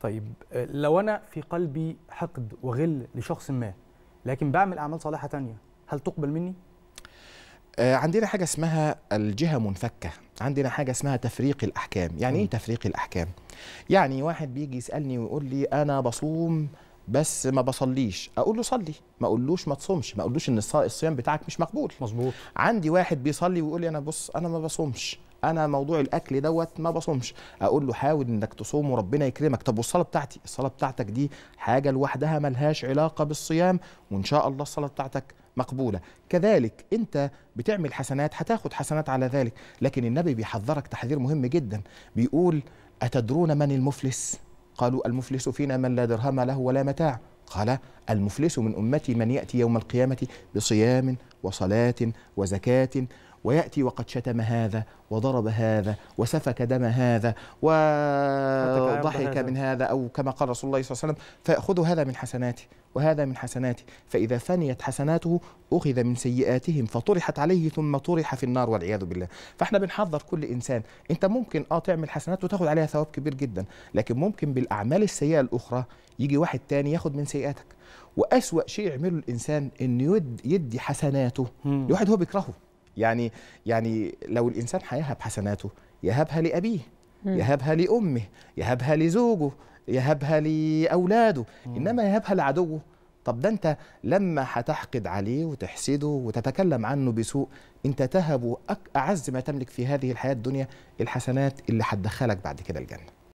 طيب آه، لو انا في قلبي حقد وغل لشخص ما لكن بعمل اعمال صالحه تانية هل تقبل مني آه، عندنا حاجه اسمها الجهه منفكه عندنا حاجه اسمها تفريق الاحكام يعني م. ايه تفريق الاحكام يعني واحد بيجي يسالني ويقول لي انا بصوم بس ما بصليش اقول له صلي ما اقولوش ما تصومش ما اقولوش ان الصيام بتاعك مش مقبول مظبوط عندي واحد بيصلي ويقول لي انا بص انا ما بصومش انا موضوع الاكل دوت ما بصومش اقول له حاول انك تصوم وربنا يكرمك طب والصلاه بتاعتي الصلاه بتاعتك دي حاجه لوحدها ملهاش علاقه بالصيام وان شاء الله الصلاه بتاعتك مقبوله كذلك انت بتعمل حسنات هتاخد حسنات على ذلك لكن النبي بيحذرك تحذير مهم جدا بيقول اتدرون من المفلس قالوا المفلس فينا من لا درهم له ولا متاع قال المفلس من امتي من ياتي يوم القيامه بصيام وصلاه وزكاه ويأتي وقد شتم هذا وضرب هذا وسفك دم هذا وضحك من هذا أو كما قال رسول الله صلى الله عليه وسلم فيأخذ هذا من حسناته وهذا من حسناته فإذا فنيت حسناته أخذ من سيئاتهم فطرحت عليه ثم طرح في النار والعياذ بالله فإحنا بنحذر كل إنسان أنت ممكن آه تعمل حسنات وتاخذ عليها ثواب كبير جدا لكن ممكن بالأعمال السيئة الأخرى يجي واحد تاني ياخذ من سيئاتك وأسوأ شيء يعمله الإنسان أنه يدي حسناته لواحد هو بيكرهه يعني يعني لو الانسان هيهب حسناته يهبها لابيه يهبها لامه يهبها لزوجه يهبها لاولاده انما يهبها لعدوه طب ده انت لما هتحقد عليه وتحسده وتتكلم عنه بسوء انت تهب اعز ما تملك في هذه الحياه الدنيا الحسنات اللي هتدخلك بعد كده الجنه